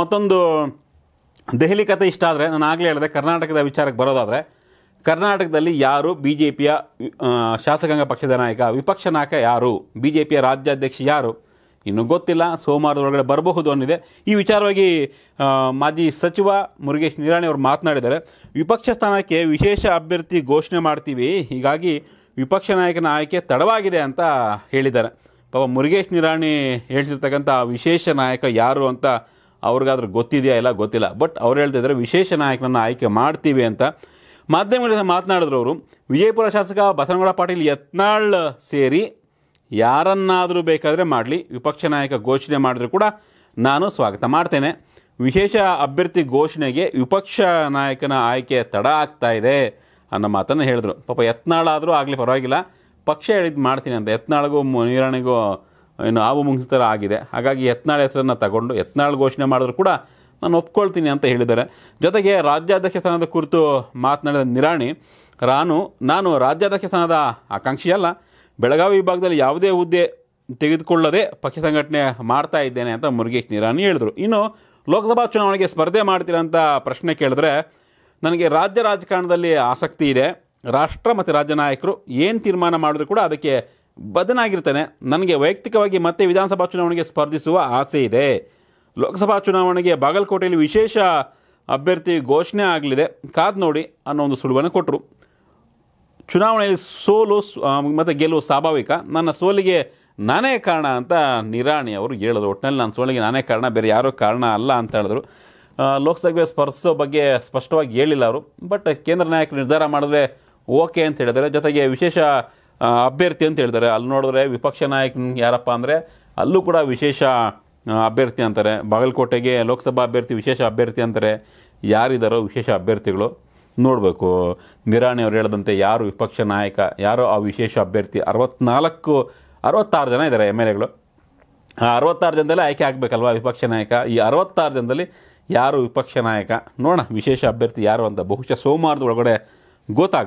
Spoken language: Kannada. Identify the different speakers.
Speaker 1: ಮತ್ತೊಂದು ದೆಹಲಿ ಕತೆ ಇಷ್ಟ ಆದರೆ ನಾನು ಆಗಲೇ ಹೇಳಿದೆ ಕರ್ನಾಟಕದ ವಿಚಾರಕ್ಕೆ ಬರೋದಾದರೆ ಕರ್ನಾಟಕದಲ್ಲಿ ಯಾರು ಬಿ ಜೆ ಪಿಯ ಶಾಸಕಾಂಗ ಪಕ್ಷದ ನಾಯಕ ವಿಪಕ್ಷ ನಾಯಕ ಯಾರು ಬಿ ಜೆ ಪಿಯ ರಾಜ್ಯಾಧ್ಯಕ್ಷ ಯಾರು ಇನ್ನೂ ಗೊತ್ತಿಲ್ಲ ಸೋಮವಾರದೊಳಗಡೆ ಬರಬಹುದು ಅನ್ನಿದೆ ಈ ವಿಚಾರವಾಗಿ ಮಾಜಿ ಸಚಿವ ಮುರುಗೇಶ್ ನಿರಾಣಿ ಅವರು ಮಾತನಾಡಿದ್ದಾರೆ ವಿಪಕ್ಷ ಸ್ಥಾನಕ್ಕೆ ವಿಶೇಷ ಅಭ್ಯರ್ಥಿ ಘೋಷಣೆ ಮಾಡ್ತೀವಿ ಹೀಗಾಗಿ ವಿಪಕ್ಷ ನಾಯಕನ ಆಯ್ಕೆ ತಡವಾಗಿದೆ ಅಂತ ಹೇಳಿದ್ದಾರೆ ಪಾಪ ಮುರುಗೇಶ್ ನಿರಾಣಿ ಹೇಳ್ತಿರ್ತಕ್ಕಂಥ ವಿಶೇಷ ನಾಯಕ ಯಾರು ಅಂತ ಅವ್ರಿಗಾದ್ರೂ ಗೊತ್ತಿದೆಯಾ ಇಲ್ಲ ಗೊತ್ತಿಲ್ಲ ಬಟ್ ಅವ್ರು ಇದ್ದಾರೆ ವಿಶೇಷ ನಾಯಕನನ್ನು ಆಯ್ಕೆ ಮಾಡ್ತೀವಿ ಅಂತ ಮಾಧ್ಯಮಗಳಿಂದ ಮಾತನಾಡಿದ್ರು ಅವರು ವಿಜಯಪುರ ಶಾಸಕ ಬಸನಗೌಡ ಪಾಟೀಲ್ ಯತ್ನಾಳ್ ಸೇರಿ ಯಾರನ್ನಾದರೂ ಬೇಕಾದರೆ ಮಾಡಲಿ ವಿಪಕ್ಷ ನಾಯಕ ಘೋಷಣೆ ಮಾಡಿದ್ರು ಕೂಡ ನಾನು ಸ್ವಾಗತ ಮಾಡ್ತೇನೆ ವಿಶೇಷ ಅಭ್ಯರ್ಥಿ ಘೋಷಣೆಗೆ ವಿಪಕ್ಷ ನಾಯಕನ ಆಯ್ಕೆ ತಡ ಆಗ್ತಾ ಇದೆ ಅನ್ನೋ ಮಾತನ್ನು ಹೇಳಿದರು ಪಾಪ ಯತ್ನಾಳಾದರೂ ಆಗಲಿ ಪರವಾಗಿಲ್ಲ ಪಕ್ಷ ಹೇಳಿದ್ದು ಮಾಡ್ತೀನಿ ಅಂತ ಯತ್ನಾಳ್ಗೂ ನೀರಾಣಿಗೂ ಏನು ಆವು ಥರ ಆಗಿದೆ ಹಾಗಾಗಿ ಯತ್ನಾಳ್ ಹೆಸರನ್ನು ತಗೊಂಡು ಯತ್ನಾಳ್ ಘೋಷಣೆ ಮಾಡಿದ್ರು ಕೂಡ ನಾನು ಒಪ್ಕೊಳ್ತೀನಿ ಅಂತ ಹೇಳಿದ್ದಾರೆ ಜೊತೆಗೆ ರಾಜ್ಯಾಧ್ಯಕ್ಷ ಸ್ಥಾನದ ಕುರಿತು ಮಾತನಾಡಿದ ನಿರಾಣಿ ರಾನು ನಾನು ರಾಜ್ಯಾಧ್ಯಕ್ಷ ಸ್ಥಾನದ ಅಲ್ಲ ಬೆಳಗಾವಿ ವಿಭಾಗದಲ್ಲಿ ಯಾವುದೇ ಹುದ್ದೆ ತೆಗೆದುಕೊಳ್ಳದೆ ಪಕ್ಷ ಸಂಘಟನೆ ಮಾಡ್ತಾ ಇದ್ದೇನೆ ಅಂತ ಮುರುಗೇಶ್ ನಿರಾಣಿ ಹೇಳಿದರು ಇನ್ನು ಲೋಕಸಭಾ ಚುನಾವಣೆಗೆ ಸ್ಪರ್ಧೆ ಮಾಡ್ತೀರಾ ಅಂತ ಪ್ರಶ್ನೆ ಕೇಳಿದ್ರೆ ನನಗೆ ರಾಜ್ಯ ರಾಜಕಾರಣದಲ್ಲಿ ಆಸಕ್ತಿ ಇದೆ ರಾಷ್ಟ್ರ ಮತ್ತು ರಾಜ್ಯ ನಾಯಕರು ಏನು ತೀರ್ಮಾನ ಮಾಡಿದ್ರು ಕೂಡ ಅದಕ್ಕೆ ಬದನಾಗಿರ್ತಾನೆ ನನಗೆ ವೈಯಕ್ತಿಕವಾಗಿ ಮತ್ತೆ ವಿಧಾನಸಭಾ ಚುನಾವಣೆಗೆ ಸ್ಪರ್ಧಿಸುವ ಆಸೆ ಇದೆ ಲೋಕಸಭಾ ಚುನಾವಣೆಗೆ ಬಾಗಲಕೋಟೆಯಲ್ಲಿ ವಿಶೇಷ ಅಭ್ಯರ್ಥಿ ಘೋಷಣೆ ಆಗಲಿದೆ ಕಾದು ನೋಡಿ ಅನ್ನೋ ಒಂದು ಸುಳುವನ್ನು ಕೊಟ್ಟರು ಚುನಾವಣೆಯಲ್ಲಿ ಸೋಲು ಮತ್ತು ಗೆಲುವು ಸ್ವಾಭಾವಿಕ ನನ್ನ ಸೋಲಿಗೆ ನಾನೇ ಕಾರಣ ಅಂತ ನಿರಾಣಿ ಅವರು ಹೇಳಿದ್ರು ಒಟ್ಟಿನಲ್ಲಿ ನನ್ನ ಸೋಲಿಗೆ ನಾನೇ ಕಾರಣ ಬೇರೆ ಯಾರೂ ಕಾರಣ ಅಲ್ಲ ಅಂತ ಹೇಳಿದ್ರು ಲೋಕಸಭೆ ಸ್ಪರ್ಧಿಸೋ ಬಗ್ಗೆ ಸ್ಪಷ್ಟವಾಗಿ ಹೇಳಿಲ್ಲ ಅವರು ಬಟ್ ಕೇಂದ್ರ ನಾಯಕರು ನಿರ್ಧಾರ ಮಾಡಿದ್ರೆ ಓಕೆ ಅಂತ ಹೇಳಿದ್ದಾರೆ ಜೊತೆಗೆ ವಿಶೇಷ ಅಭ್ಯರ್ಥಿ ಅಂತ ಹೇಳ್ತಾರೆ ಅಲ್ಲಿ ನೋಡಿದ್ರೆ ವಿಪಕ್ಷ ನಾಯಕನ ಯಾರಪ್ಪ ಅಂದರೆ ಅಲ್ಲೂ ಕೂಡ ವಿಶೇಷ ಅಭ್ಯರ್ಥಿ ಅಂತಾರೆ ಬಾಗಲಕೋಟೆಗೆ ಲೋಕಸಭಾ ಅಭ್ಯರ್ಥಿ ವಿಶೇಷ ಅಭ್ಯರ್ಥಿ ಅಂತಾರೆ ಯಾರಿದ್ದಾರೋ ವಿಶೇಷ ಅಭ್ಯರ್ಥಿಗಳು ನೋಡಬೇಕು ನಿರಾಣಿ ಅವರು ಹೇಳಿದಂತೆ ಯಾರು ವಿಪಕ್ಷ ನಾಯಕ ಯಾರೋ ಆ ವಿಶೇಷ ಅಭ್ಯರ್ಥಿ ಅರವತ್ನಾಲ್ಕು ಅರವತ್ತಾರು ಜನ ಇದ್ದಾರೆ ಎಮ್ ಎಲ್ ಎಗಳು ಆ ಅರವತ್ತಾರು ಜನದಲ್ಲಿ ಆಯ್ಕೆ ಆಗಬೇಕಲ್ವಾ ವಿಪಕ್ಷ ನಾಯಕ ಈ ಅರವತ್ತಾರು ಜನದಲ್ಲಿ ಯಾರು ವಿಪಕ್ಷ ನಾಯಕ ನೋಡೋಣ ವಿಶೇಷ ಅಭ್ಯರ್ಥಿ ಯಾರು ಅಂತ ಬಹುಶಃ ಸೋಮವಾರದ ಒಳಗಡೆ ಗೊತ್ತಾಗ